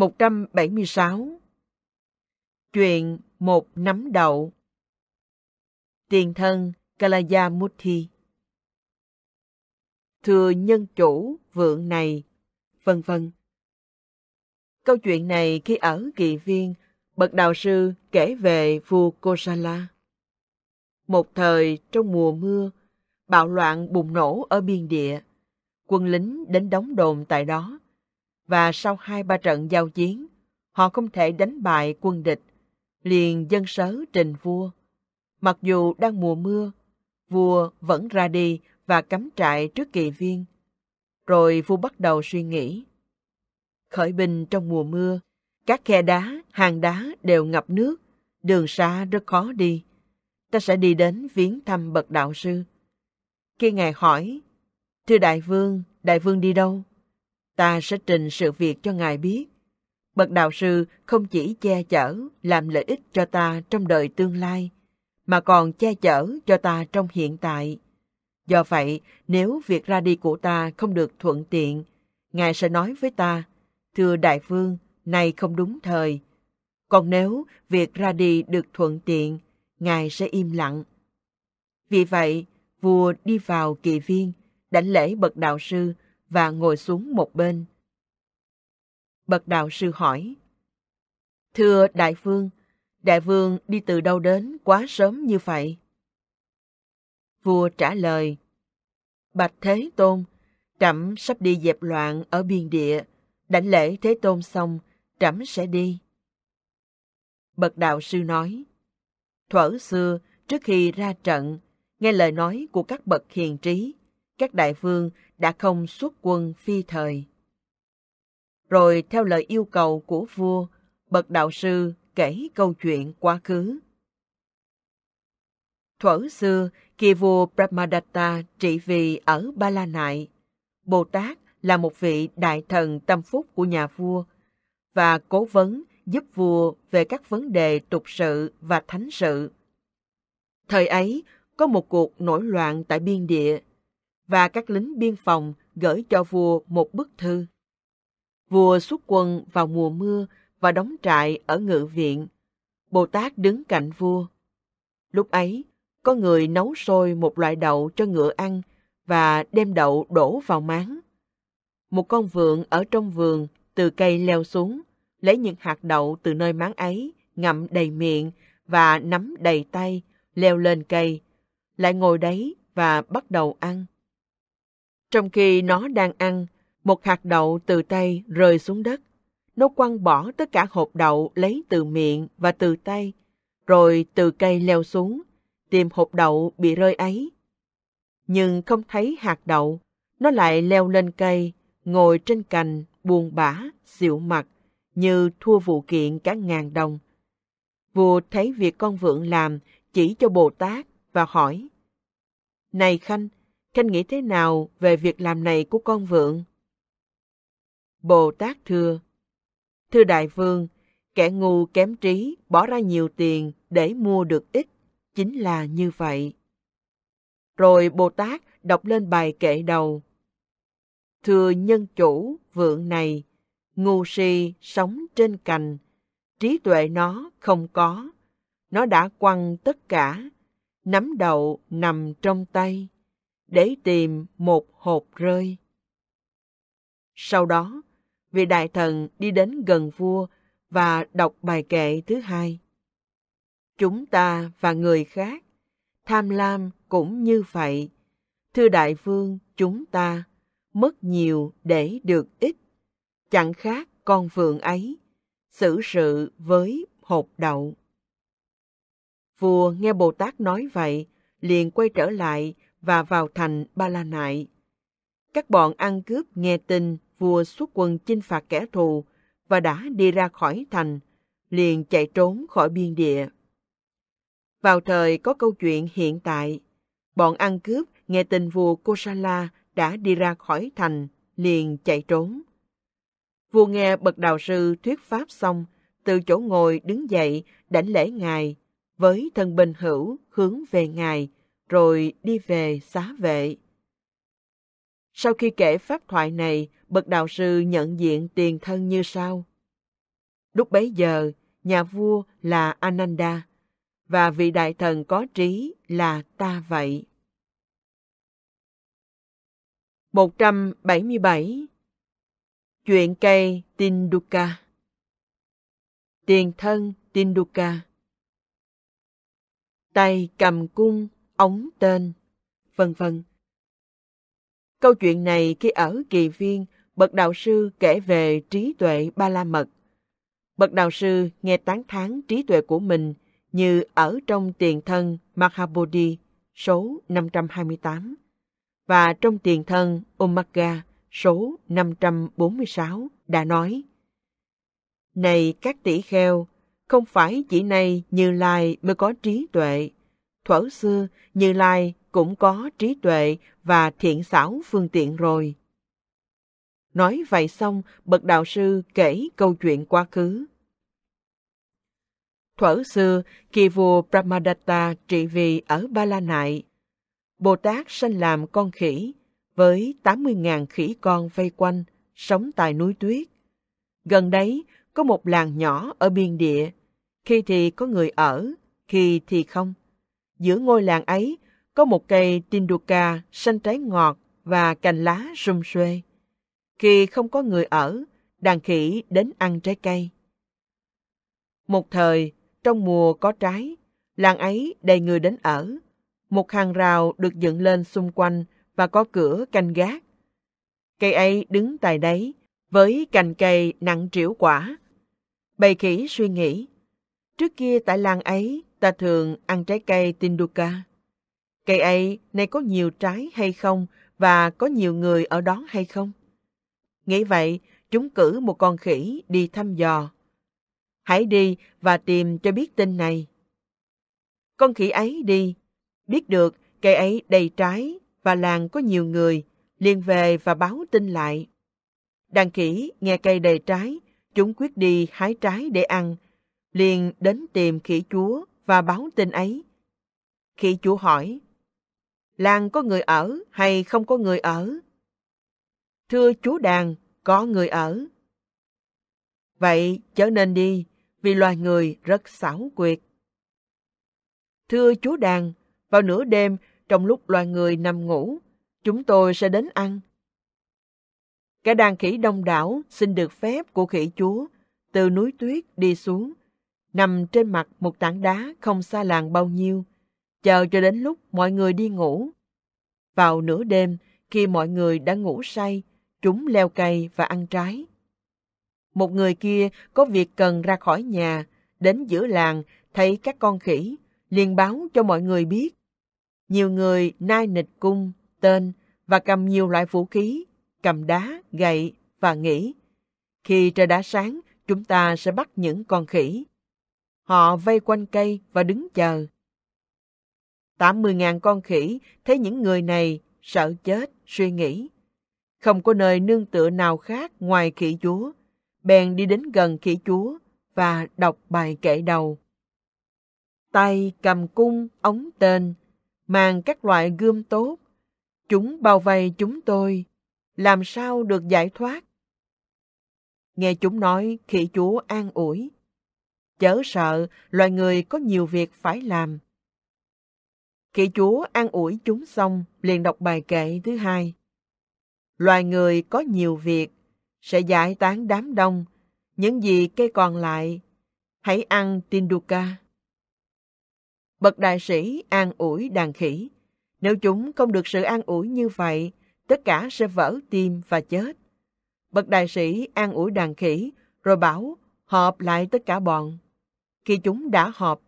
176 Chuyện một nắm đậu Tiền thân Kalayamuthi Thừa nhân chủ vượng này, vân vân. Câu chuyện này khi ở kỳ viên, bậc đạo sư kể về vua Kosala. Một thời trong mùa mưa, bạo loạn bùng nổ ở biên địa. Quân lính đến đóng đồn tại đó và sau hai ba trận giao chiến, họ không thể đánh bại quân địch, liền dân sớ trình vua. Mặc dù đang mùa mưa, vua vẫn ra đi và cắm trại trước kỳ viên. Rồi vua bắt đầu suy nghĩ. Khởi binh trong mùa mưa, các khe đá, hàng đá đều ngập nước, đường xa rất khó đi. Ta sẽ đi đến viếng thăm bậc đạo sư. Khi ngài hỏi, thưa đại vương, đại vương đi đâu? ta sẽ trình sự việc cho Ngài biết. Bậc đạo sư không chỉ che chở, làm lợi ích cho ta trong đời tương lai, mà còn che chở cho ta trong hiện tại. Do vậy, nếu việc ra đi của ta không được thuận tiện, Ngài sẽ nói với ta, Thưa Đại Vương, nay không đúng thời. Còn nếu việc ra đi được thuận tiện, Ngài sẽ im lặng. Vì vậy, vua đi vào kỳ viên, đảnh lễ bậc đạo sư và ngồi xuống một bên. Bậc đạo sư hỏi, Thưa Đại Vương, Đại Vương đi từ đâu đến quá sớm như vậy? Vua trả lời, Bạch Thế Tôn, trẫm sắp đi dẹp loạn ở biên địa, Đánh lễ Thế Tôn xong, trẫm sẽ đi. Bậc đạo sư nói, thuở xưa, trước khi ra trận, nghe lời nói của các bậc hiền trí, các đại vương đã không xuất quân phi thời. Rồi theo lời yêu cầu của vua, bậc đạo sư kể câu chuyện quá khứ. Thuở xưa, khi vua Brahmadatta trị vì ở Ba La Nại, Bồ Tát là một vị đại thần tâm phúc của nhà vua và cố vấn giúp vua về các vấn đề tục sự và thánh sự. Thời ấy, có một cuộc nổi loạn tại biên địa và các lính biên phòng gửi cho vua một bức thư. Vua xuất quân vào mùa mưa và đóng trại ở ngự viện. Bồ Tát đứng cạnh vua. Lúc ấy, có người nấu sôi một loại đậu cho ngựa ăn và đem đậu đổ vào máng. Một con vượn ở trong vườn từ cây leo xuống, lấy những hạt đậu từ nơi máng ấy, ngậm đầy miệng và nắm đầy tay, leo lên cây, lại ngồi đấy và bắt đầu ăn. Trong khi nó đang ăn, một hạt đậu từ tay rơi xuống đất. Nó quăng bỏ tất cả hộp đậu lấy từ miệng và từ tay, rồi từ cây leo xuống, tìm hộp đậu bị rơi ấy. Nhưng không thấy hạt đậu, nó lại leo lên cây, ngồi trên cành, buồn bã, xỉu mặt, như thua vụ kiện cả ngàn đồng. Vua thấy việc con vượng làm chỉ cho Bồ Tát và hỏi, Này Khanh, Khanh nghĩ thế nào về việc làm này của con vượng? Bồ Tát thưa, Thưa Đại Vương, kẻ ngu kém trí bỏ ra nhiều tiền để mua được ít, chính là như vậy. Rồi Bồ Tát đọc lên bài kệ đầu. Thưa nhân chủ vượng này, ngu si sống trên cành, trí tuệ nó không có, nó đã quăng tất cả, nắm đầu nằm trong tay để tìm một hộp rơi. Sau đó, vị đại thần đi đến gần vua và đọc bài kệ thứ hai. Chúng ta và người khác, tham lam cũng như vậy. Thưa đại vương, chúng ta mất nhiều để được ít, chẳng khác con vượng ấy, xử sự với hộp đậu. Vua nghe Bồ Tát nói vậy, liền quay trở lại và vào thành Ba La Nại. Các bọn ăn cướp nghe tin vua xuất quân chinh phạt kẻ thù và đã đi ra khỏi thành, liền chạy trốn khỏi biên địa. Vào thời có câu chuyện hiện tại, bọn ăn cướp nghe tin vua Kosala đã đi ra khỏi thành, liền chạy trốn. Vua nghe bậc đạo sư thuyết pháp xong, từ chỗ ngồi đứng dậy đảnh lễ ngài, với thân bình hữu hướng về ngài, rồi đi về xá vệ. Sau khi kể pháp thoại này, bậc đạo sư nhận diện tiền thân như sau. Lúc bấy giờ, nhà vua là Ananda và vị đại thần có trí là ta vậy. 177 Chuyện cây Tinduka Tiền thân Tinduka Tay cầm cung ống tên, vân vân. Câu chuyện này khi ở kỳ viên, bậc đạo sư kể về trí tuệ ba la mật. Bậc đạo sư nghe tán thán trí tuệ của mình như ở trong tiền thân Mahabodhi số 528 và trong tiền thân Omagga số 546 đã nói Này các tỷ kheo, không phải chỉ nay Như Lai mới có trí tuệ thuở xưa Như Lai cũng có trí tuệ và thiện xảo phương tiện rồi. Nói vậy xong, bậc đạo sư kể câu chuyện quá khứ. Thuở xưa, khi vua Brahmadatta trị vì ở Ba La Nại, Bồ Tát sanh làm con khỉ với 80.000 khỉ con vây quanh, sống tại núi tuyết. Gần đấy có một làng nhỏ ở biên địa, khi thì có người ở, khi thì không giữa ngôi làng ấy có một cây tinduka xanh trái ngọt và cành lá rung xuê. Khi không có người ở, đàn khỉ đến ăn trái cây. Một thời, trong mùa có trái, làng ấy đầy người đến ở. Một hàng rào được dựng lên xung quanh và có cửa canh gác. Cây ấy đứng tại đấy, với cành cây nặng trĩu quả. Bầy khỉ suy nghĩ, trước kia tại làng ấy ta thường ăn trái cây Tinduka. Cây ấy nay có nhiều trái hay không và có nhiều người ở đó hay không? Nghĩ vậy, chúng cử một con khỉ đi thăm dò. Hãy đi và tìm cho biết tin này. Con khỉ ấy đi, biết được cây ấy đầy trái và làng có nhiều người, liền về và báo tin lại. Đàn khỉ nghe cây đầy trái, chúng quyết đi hái trái để ăn, liền đến tìm khỉ chúa và báo tin ấy. Khi chủ hỏi, làng có người ở hay không có người ở? Thưa chúa đàn, có người ở. Vậy chớ nên đi, vì loài người rất xảo quyệt. Thưa chúa đàn, vào nửa đêm, trong lúc loài người nằm ngủ, chúng tôi sẽ đến ăn. Cả đàn khỉ đông đảo xin được phép của khỉ chúa từ núi tuyết đi xuống nằm trên mặt một tảng đá không xa làng bao nhiêu, chờ cho đến lúc mọi người đi ngủ. Vào nửa đêm, khi mọi người đã ngủ say, chúng leo cây và ăn trái. Một người kia có việc cần ra khỏi nhà, đến giữa làng, thấy các con khỉ, liền báo cho mọi người biết. Nhiều người nai nịch cung, tên và cầm nhiều loại vũ khí, cầm đá, gậy và nghĩ. Khi trời đã sáng, chúng ta sẽ bắt những con khỉ. Họ vây quanh cây và đứng chờ. 80.000 con khỉ thấy những người này sợ chết, suy nghĩ. Không có nơi nương tựa nào khác ngoài khỉ chúa. Bèn đi đến gần khỉ chúa và đọc bài kệ đầu. Tay cầm cung, ống tên, mang các loại gươm tốt. Chúng bao vây chúng tôi, làm sao được giải thoát? Nghe chúng nói khỉ chúa an ủi chớ sợ, loài người có nhiều việc phải làm. khi chúa an ủi chúng xong, liền đọc bài kệ thứ hai. Loài người có nhiều việc, sẽ giải tán đám đông, những gì cây còn lại, hãy ăn tinduka. Bậc đại sĩ an ủi đàn khỉ, nếu chúng không được sự an ủi như vậy, tất cả sẽ vỡ tim và chết. Bậc đại sĩ an ủi đàn khỉ, rồi bảo họp lại tất cả bọn. Khi chúng đã họp,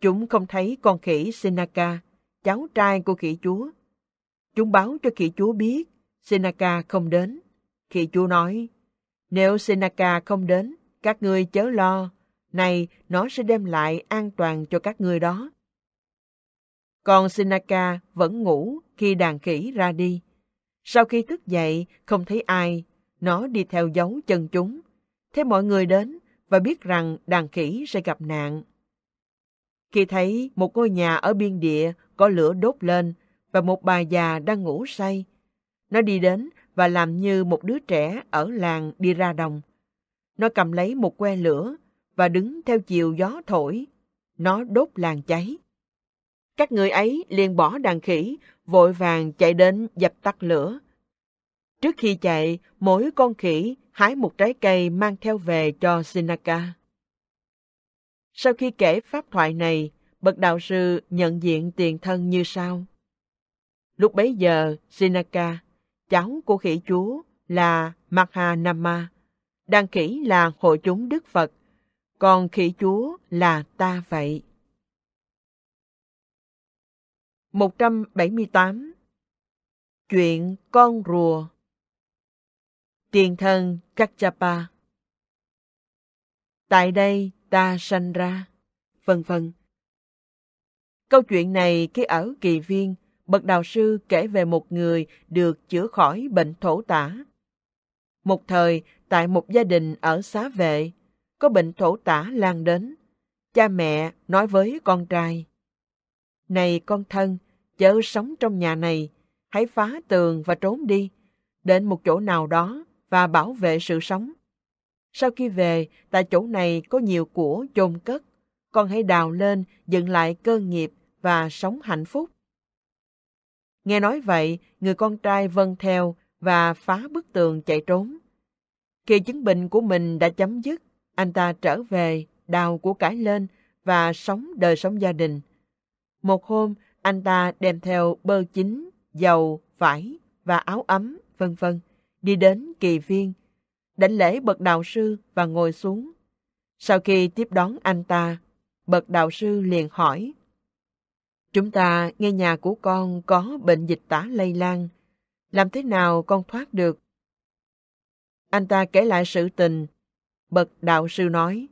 chúng không thấy con khỉ Sinaka, cháu trai của khỉ chúa. Chúng báo cho khỉ chúa biết Sinaka không đến. Khỉ chúa nói, nếu Sinaka không đến, các ngươi chớ lo, này nó sẽ đem lại an toàn cho các ngươi đó. Còn Sinaka vẫn ngủ khi đàn khỉ ra đi. Sau khi thức dậy, không thấy ai, nó đi theo dấu chân chúng. Thế mọi người đến, và biết rằng đàn khỉ sẽ gặp nạn. Khi thấy một ngôi nhà ở biên địa có lửa đốt lên và một bà già đang ngủ say, nó đi đến và làm như một đứa trẻ ở làng đi ra đồng. Nó cầm lấy một que lửa và đứng theo chiều gió thổi. Nó đốt làng cháy. Các người ấy liền bỏ đàn khỉ, vội vàng chạy đến dập tắt lửa Trước khi chạy, mỗi con khỉ hái một trái cây mang theo về cho Sinaka. Sau khi kể pháp thoại này, bậc đạo sư nhận diện tiền thân như sau. Lúc bấy giờ, Sinaka, cháu của khỉ chúa là Mahanama, đang khỉ là hội chúng Đức Phật, còn khỉ chúa là ta vậy. 178 Chuyện con rùa tiền thân Kachapa. Tại đây ta sanh ra, vân vân. Câu chuyện này khi ở kỳ viên, bậc đạo sư kể về một người được chữa khỏi bệnh thổ tả. Một thời, tại một gia đình ở xá vệ, có bệnh thổ tả lan đến. Cha mẹ nói với con trai, Này con thân, chớ sống trong nhà này, hãy phá tường và trốn đi, đến một chỗ nào đó và bảo vệ sự sống. Sau khi về, tại chỗ này có nhiều của chôn cất, con hãy đào lên, dựng lại cơ nghiệp và sống hạnh phúc. Nghe nói vậy, người con trai vâng theo và phá bức tường chạy trốn. Khi chứng bệnh của mình đã chấm dứt, anh ta trở về, đào của cải lên và sống đời sống gia đình. Một hôm, anh ta đem theo bơ chín, dầu, vải và áo ấm, vân vân đi đến kỳ viên, đảnh lễ bậc đạo sư và ngồi xuống. Sau khi tiếp đón anh ta, bậc đạo sư liền hỏi. Chúng ta nghe nhà của con có bệnh dịch tả lây lan. Làm thế nào con thoát được? Anh ta kể lại sự tình. Bậc đạo sư nói.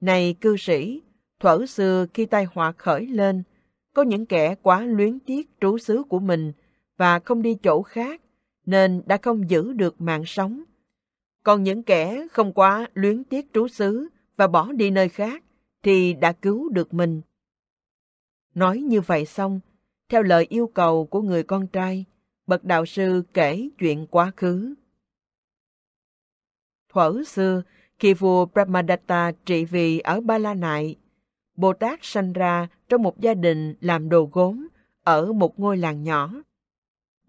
Này cư sĩ, thuở xưa khi tai họa khởi lên, có những kẻ quá luyến tiếc trú xứ của mình và không đi chỗ khác nên đã không giữ được mạng sống. Còn những kẻ không quá luyến tiếc trú xứ và bỏ đi nơi khác thì đã cứu được mình. Nói như vậy xong, theo lời yêu cầu của người con trai, bậc đạo sư kể chuyện quá khứ. Thuở xưa, khi vua Brahmadatta trị vì ở Ba La Nại, Bồ Tát sanh ra trong một gia đình làm đồ gốm ở một ngôi làng nhỏ.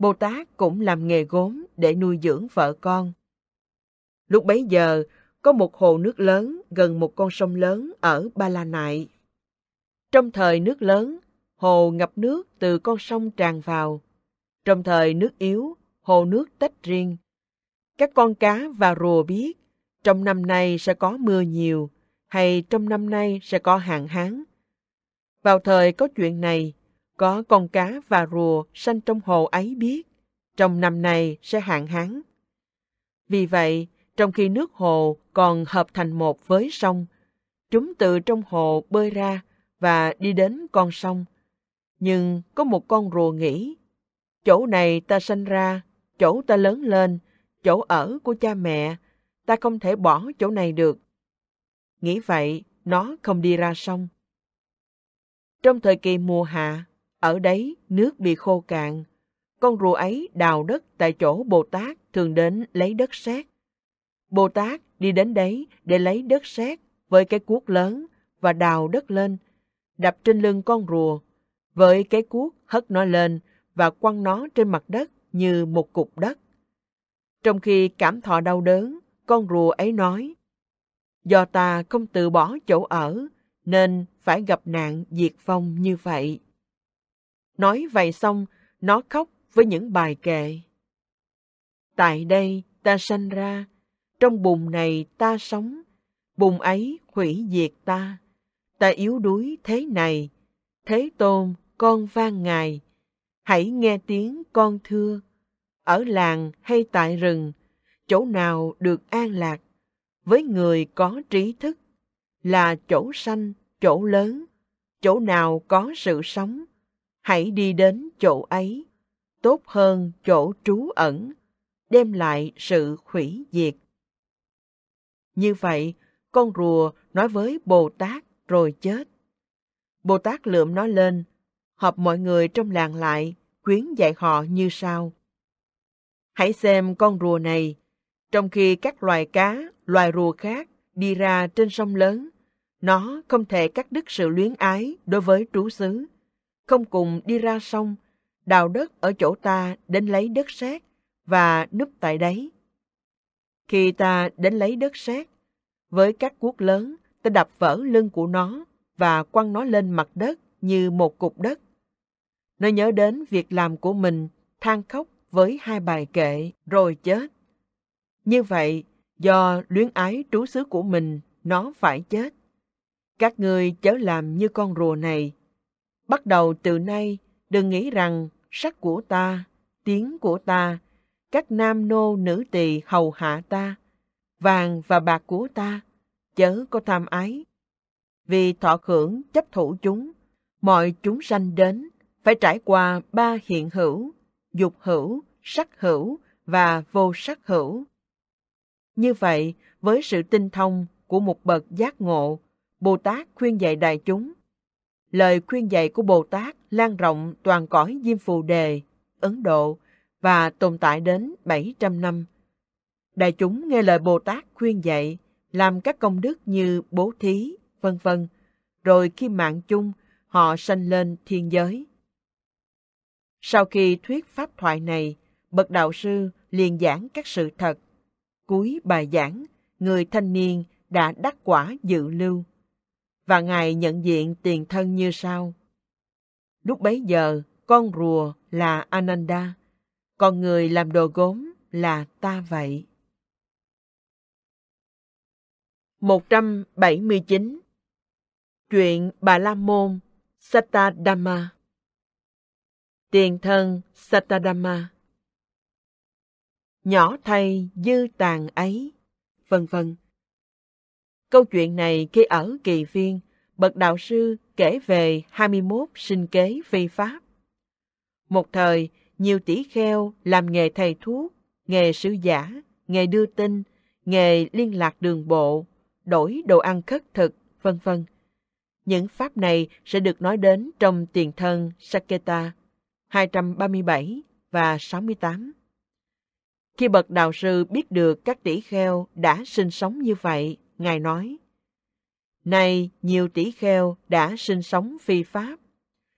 Bồ Tát cũng làm nghề gốm để nuôi dưỡng vợ con. Lúc bấy giờ, có một hồ nước lớn gần một con sông lớn ở Ba La Nại. Trong thời nước lớn, hồ ngập nước từ con sông tràn vào. Trong thời nước yếu, hồ nước tách riêng. Các con cá và rùa biết, trong năm nay sẽ có mưa nhiều, hay trong năm nay sẽ có hạn hán. Vào thời có chuyện này, có con cá và rùa sanh trong hồ ấy biết, trong năm này sẽ hạn hán. Vì vậy, trong khi nước hồ còn hợp thành một với sông, chúng từ trong hồ bơi ra và đi đến con sông. Nhưng có một con rùa nghĩ, chỗ này ta sanh ra, chỗ ta lớn lên, chỗ ở của cha mẹ, ta không thể bỏ chỗ này được. Nghĩ vậy, nó không đi ra sông. Trong thời kỳ mùa hạ, ở đấy nước bị khô cạn. Con rùa ấy đào đất tại chỗ Bồ Tát thường đến lấy đất sét. Bồ Tát đi đến đấy để lấy đất sét với cái cuốc lớn và đào đất lên, đập trên lưng con rùa. Với cái cuốc hất nó lên và quăng nó trên mặt đất như một cục đất. Trong khi cảm thọ đau đớn, con rùa ấy nói, Do ta không từ bỏ chỗ ở, nên phải gặp nạn diệt vong như vậy. Nói vậy xong, nó khóc với những bài kệ. Tại đây ta sanh ra, trong bùn này ta sống, bùn ấy hủy diệt ta. Ta yếu đuối thế này, thế tôn con vang ngài, hãy nghe tiếng con thưa, ở làng hay tại rừng, chỗ nào được an lạc, với người có trí thức, là chỗ sanh, chỗ lớn, chỗ nào có sự sống, hãy đi đến chỗ ấy, tốt hơn chỗ trú ẩn, đem lại sự hủy diệt. Như vậy, con rùa nói với Bồ Tát rồi chết. Bồ Tát lượm nó lên, họp mọi người trong làng lại, quyến dạy họ như sau. Hãy xem con rùa này, trong khi các loài cá, loài rùa khác đi ra trên sông lớn, nó không thể cắt đứt sự luyến ái đối với trú xứ không cùng đi ra sông, đào đất ở chỗ ta đến lấy đất sét và núp tại đấy. Khi ta đến lấy đất sét, với các cuốc lớn, ta đập vỡ lưng của nó và quăng nó lên mặt đất như một cục đất. Nó nhớ đến việc làm của mình, than khóc với hai bài kệ rồi chết. Như vậy, do luyến ái trú xứ của mình, nó phải chết. Các ngươi chớ làm như con rùa này, Bắt đầu từ nay, đừng nghĩ rằng sắc của ta, tiếng của ta, các nam nô nữ tỳ hầu hạ ta, vàng và bạc của ta, chớ có tham ái. Vì thọ hưởng chấp thủ chúng, mọi chúng sanh đến phải trải qua ba hiện hữu, dục hữu, sắc hữu và vô sắc hữu. Như vậy, với sự tinh thông của một bậc giác ngộ, Bồ Tát khuyên dạy đại chúng lời khuyên dạy của Bồ Tát lan rộng toàn cõi Diêm Phù Đề, Ấn Độ và tồn tại đến 700 năm. Đại chúng nghe lời Bồ Tát khuyên dạy, làm các công đức như bố thí, vân vân, rồi khi mạng chung, họ sanh lên thiên giới. Sau khi thuyết pháp thoại này, bậc đạo sư liền giảng các sự thật. Cuối bài giảng, người thanh niên đã đắc quả dự lưu và Ngài nhận diện tiền thân như sau. Lúc bấy giờ, con rùa là Ananda, còn người làm đồ gốm là ta vậy. 179 Chuyện Bà La Môn Satadama Tiền thân Satadama Nhỏ thay dư tàn ấy Vân vân Câu chuyện này khi ở kỳ viên, bậc đạo sư kể về 21 sinh kế phi pháp. Một thời, nhiều tỷ kheo làm nghề thầy thuốc, nghề sứ giả, nghề đưa tin, nghề liên lạc đường bộ, đổi đồ ăn khất thực, vân vân. Những pháp này sẽ được nói đến trong tiền thân Saketa 237 và 68. Khi bậc đạo sư biết được các tỷ kheo đã sinh sống như vậy Ngài nói, Này, nhiều tỷ kheo đã sinh sống phi pháp.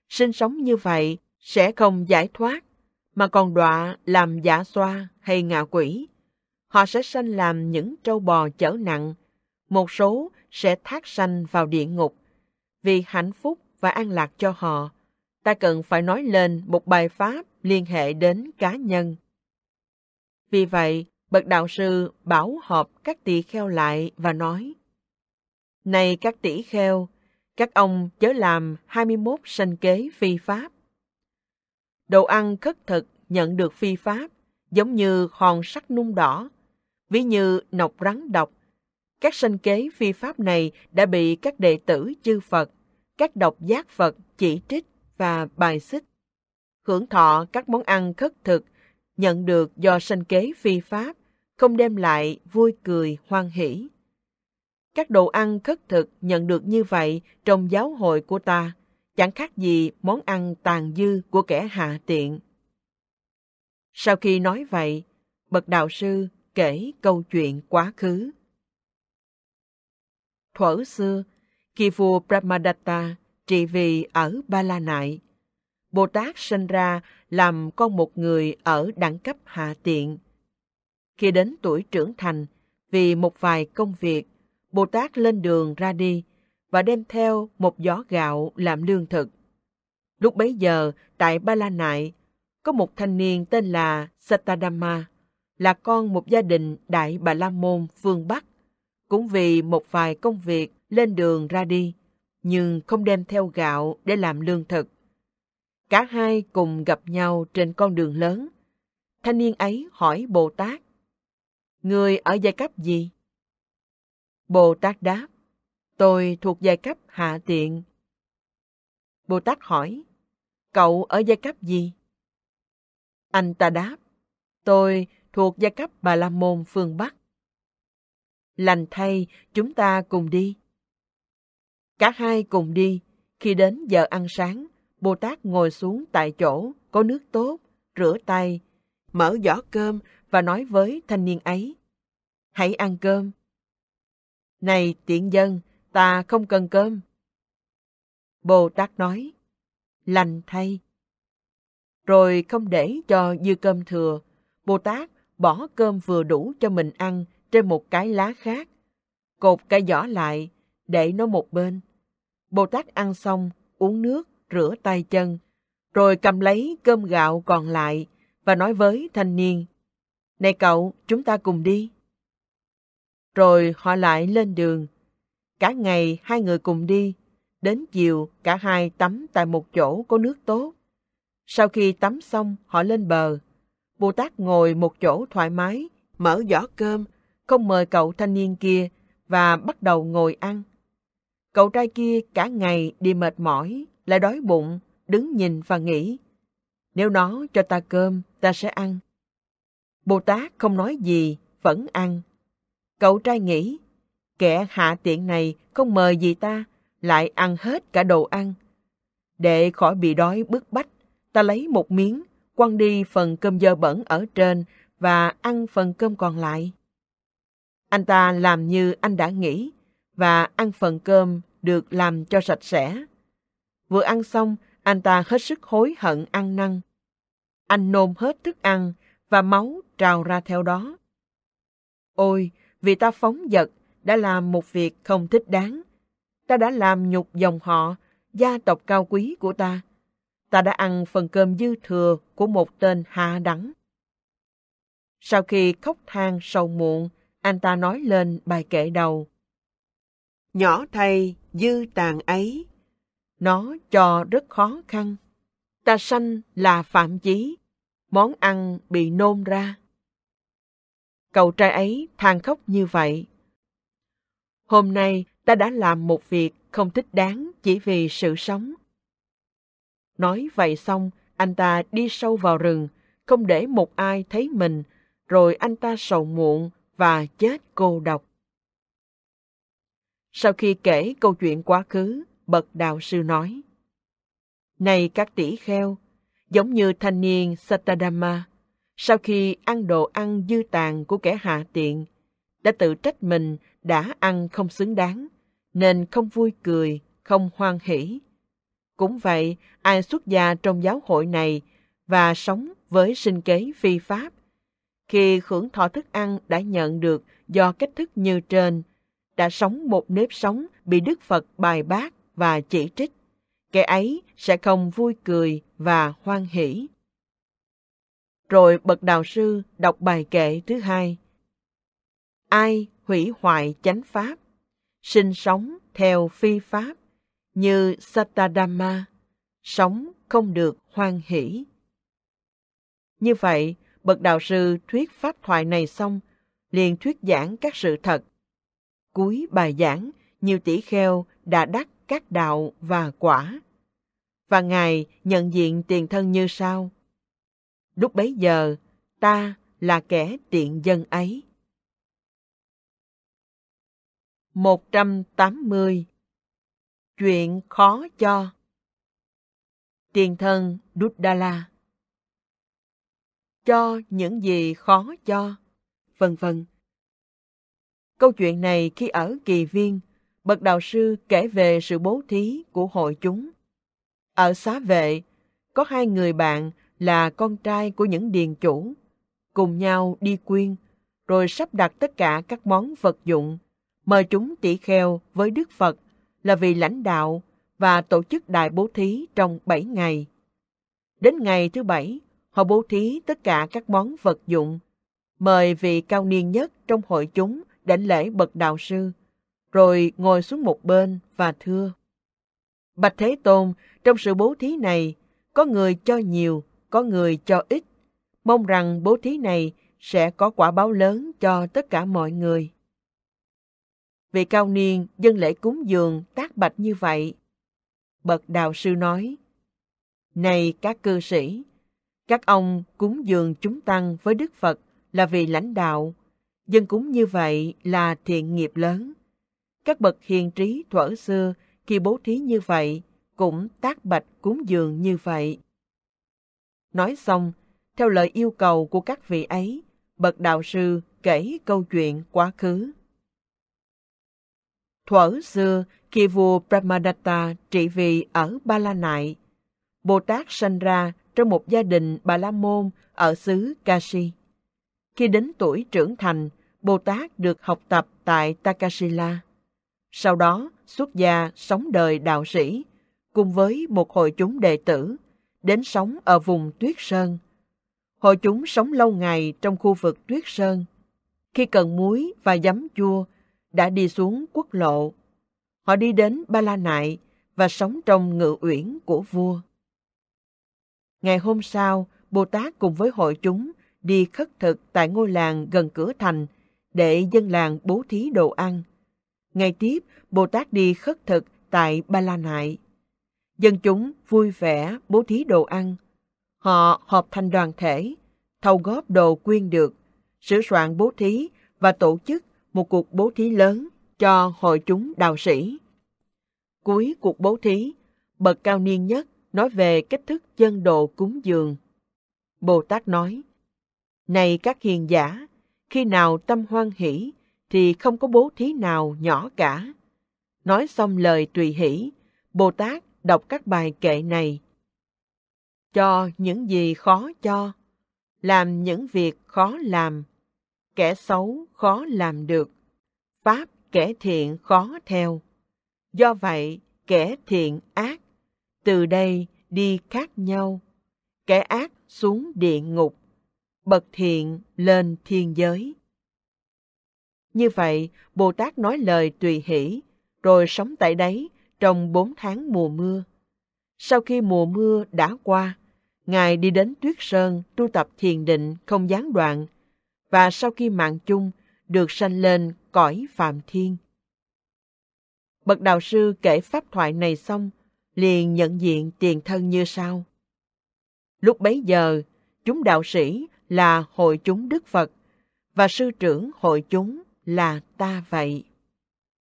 Sinh sống như vậy sẽ không giải thoát, mà còn đọa làm giả xoa hay ngạ quỷ. Họ sẽ sanh làm những trâu bò chở nặng. Một số sẽ thác sanh vào địa ngục. Vì hạnh phúc và an lạc cho họ, ta cần phải nói lên một bài pháp liên hệ đến cá nhân. Vì vậy, Bậc đạo sư bảo họp các tỳ kheo lại và nói, Này các tỷ kheo, các ông chớ làm 21 sanh kế phi pháp. Đồ ăn khất thực nhận được phi pháp, giống như hòn sắt nung đỏ, ví như nọc rắn độc. Các sanh kế phi pháp này đã bị các đệ tử chư Phật, các độc giác Phật chỉ trích và bài xích. Hưởng thọ các món ăn khất thực nhận được do sanh kế phi pháp không đem lại vui cười, hoan hỷ. Các đồ ăn khất thực nhận được như vậy trong giáo hội của ta, chẳng khác gì món ăn tàn dư của kẻ hạ tiện. Sau khi nói vậy, bậc đạo sư kể câu chuyện quá khứ. Thuở xưa, khi vua Brahmadatta trị vì ở Ba La Nại, Bồ Tát sinh ra làm con một người ở đẳng cấp hạ tiện, khi đến tuổi trưởng thành, vì một vài công việc, Bồ Tát lên đường ra đi và đem theo một giỏ gạo làm lương thực. Lúc bấy giờ, tại Ba La Nại, có một thanh niên tên là Satadama, là con một gia đình Đại Bà La Môn phương Bắc. Cũng vì một vài công việc lên đường ra đi, nhưng không đem theo gạo để làm lương thực. Cả hai cùng gặp nhau trên con đường lớn. Thanh niên ấy hỏi Bồ Tát, Người ở giai cấp gì? Bồ Tát đáp, tôi thuộc giai cấp hạ tiện. Bồ Tát hỏi, cậu ở giai cấp gì? Anh ta đáp, tôi thuộc giai cấp Bà La Môn phương Bắc. Lành thay, chúng ta cùng đi. Cả hai cùng đi, khi đến giờ ăn sáng, Bồ Tát ngồi xuống tại chỗ, có nước tốt, rửa tay, mở giỏ cơm và nói với thanh niên ấy, hãy ăn cơm. Này tiện dân, ta không cần cơm. Bồ Tát nói, lành thay. Rồi không để cho dư cơm thừa, Bồ Tát bỏ cơm vừa đủ cho mình ăn trên một cái lá khác, cột cái giỏ lại, để nó một bên. Bồ Tát ăn xong, uống nước, rửa tay chân, rồi cầm lấy cơm gạo còn lại và nói với thanh niên. Này cậu, chúng ta cùng đi. Rồi họ lại lên đường. Cả ngày hai người cùng đi. Đến chiều, cả hai tắm tại một chỗ có nước tốt. Sau khi tắm xong, họ lên bờ. Bồ Tát ngồi một chỗ thoải mái, mở giỏ cơm, không mời cậu thanh niên kia và bắt đầu ngồi ăn. Cậu trai kia cả ngày đi mệt mỏi, lại đói bụng, đứng nhìn và nghĩ. Nếu nó cho ta cơm, ta sẽ ăn. Bồ Tát không nói gì, vẫn ăn. Cậu trai nghĩ, kẻ hạ tiện này không mời gì ta, lại ăn hết cả đồ ăn. Để khỏi bị đói bức bách, ta lấy một miếng, quăng đi phần cơm dơ bẩn ở trên và ăn phần cơm còn lại. Anh ta làm như anh đã nghĩ và ăn phần cơm được làm cho sạch sẽ. Vừa ăn xong, anh ta hết sức hối hận ăn năn. Anh nôn hết thức ăn và máu trào ra theo đó. Ôi, vì ta phóng dật, đã làm một việc không thích đáng. Ta đã làm nhục dòng họ, gia tộc cao quý của ta. Ta đã ăn phần cơm dư thừa của một tên hạ đẳng. Sau khi khóc than sầu muộn, anh ta nói lên bài kể đầu. Nhỏ thay dư tàn ấy, nó cho rất khó khăn. Ta sanh là phạm chí, món ăn bị nôn ra. Cậu trai ấy than khóc như vậy. Hôm nay ta đã làm một việc không thích đáng chỉ vì sự sống. Nói vậy xong, anh ta đi sâu vào rừng, không để một ai thấy mình, rồi anh ta sầu muộn và chết cô độc. Sau khi kể câu chuyện quá khứ, bậc đạo sư nói, Này các tỷ kheo, giống như thanh niên Satadama, sau khi ăn đồ ăn dư tàn của kẻ hạ tiện, đã tự trách mình đã ăn không xứng đáng, nên không vui cười, không hoan hỷ. Cũng vậy, ai xuất gia trong giáo hội này và sống với sinh kế phi pháp, khi hưởng thọ thức ăn đã nhận được do cách thức như trên, đã sống một nếp sống bị Đức Phật bài bác và chỉ trích kẻ ấy sẽ không vui cười và hoan hỷ. Rồi bậc đạo sư đọc bài kệ thứ hai. Ai hủy hoại chánh pháp, sinh sống theo phi pháp, như Satadama, sống không được hoan hỷ. Như vậy, bậc đạo sư thuyết pháp thoại này xong, liền thuyết giảng các sự thật. Cuối bài giảng, nhiều tỷ kheo đã đắc các đạo và quả. Và Ngài nhận diện tiền thân như sau. Lúc bấy giờ, ta là kẻ tiện dân ấy. 180 Chuyện khó cho Tiền thân đút la Cho những gì khó cho, vân vân. Câu chuyện này khi ở kỳ viên bậc đạo sư kể về sự bố thí của hội chúng. Ở xá vệ, có hai người bạn là con trai của những điền chủ, cùng nhau đi quyên, rồi sắp đặt tất cả các món vật dụng, mời chúng tỷ kheo với Đức Phật là vị lãnh đạo và tổ chức đại bố thí trong bảy ngày. Đến ngày thứ bảy, họ bố thí tất cả các món vật dụng, mời vị cao niên nhất trong hội chúng đảnh lễ bậc đạo sư rồi ngồi xuống một bên và thưa. Bạch Thế Tôn, trong sự bố thí này, có người cho nhiều, có người cho ít. Mong rằng bố thí này sẽ có quả báo lớn cho tất cả mọi người. Vị cao niên dân lễ cúng dường tác bạch như vậy. Bậc đạo sư nói, Này các cư sĩ, các ông cúng dường chúng tăng với Đức Phật là vì lãnh đạo. Dân cúng như vậy là thiện nghiệp lớn. Các bậc hiền trí thuở xưa khi bố thí như vậy, cũng tác bạch cúng dường như vậy. Nói xong, theo lời yêu cầu của các vị ấy, bậc đạo sư kể câu chuyện quá khứ. Thuở xưa, khi vua Brahmadatta trị vì ở Ba La Nại, Bồ Tát sanh ra trong một gia đình Bà La Môn ở xứ Kashi. Khi đến tuổi trưởng thành, Bồ Tát được học tập tại Takashila sau đó xuất gia sống đời đạo sĩ cùng với một hội chúng đệ tử đến sống ở vùng tuyết sơn. Hội chúng sống lâu ngày trong khu vực tuyết sơn. Khi cần muối và giấm chua, đã đi xuống quốc lộ. Họ đi đến Ba La Nại và sống trong ngự uyển của vua. Ngày hôm sau, Bồ Tát cùng với hội chúng đi khất thực tại ngôi làng gần cửa thành để dân làng bố thí đồ ăn – ngay tiếp, Bồ Tát đi khất thực tại Ba La Nại. Dân chúng vui vẻ bố thí đồ ăn. Họ họp thành đoàn thể, thâu góp đồ quyên được, sửa soạn bố thí và tổ chức một cuộc bố thí lớn cho hội chúng đạo sĩ. Cuối cuộc bố thí, bậc cao niên nhất nói về cách thức dân đồ cúng dường. Bồ Tát nói, Này các hiền giả, khi nào tâm hoan hỷ, thì không có bố thí nào nhỏ cả. Nói xong lời tùy hỷ, Bồ Tát đọc các bài kệ này. Cho những gì khó cho, làm những việc khó làm, kẻ xấu khó làm được, pháp kẻ thiện khó theo. Do vậy, kẻ thiện ác, từ đây đi khác nhau, kẻ ác xuống địa ngục, bậc thiện lên thiên giới. Như vậy, Bồ Tát nói lời tùy hỷ, rồi sống tại đấy trong bốn tháng mùa mưa. Sau khi mùa mưa đã qua, Ngài đi đến Tuyết Sơn tu tập thiền định không gián đoạn, và sau khi mạng chung được sanh lên cõi phàm thiên. Bậc đạo sư kể pháp thoại này xong, liền nhận diện tiền thân như sau. Lúc bấy giờ, chúng đạo sĩ là hội chúng Đức Phật và sư trưởng hội chúng là ta vậy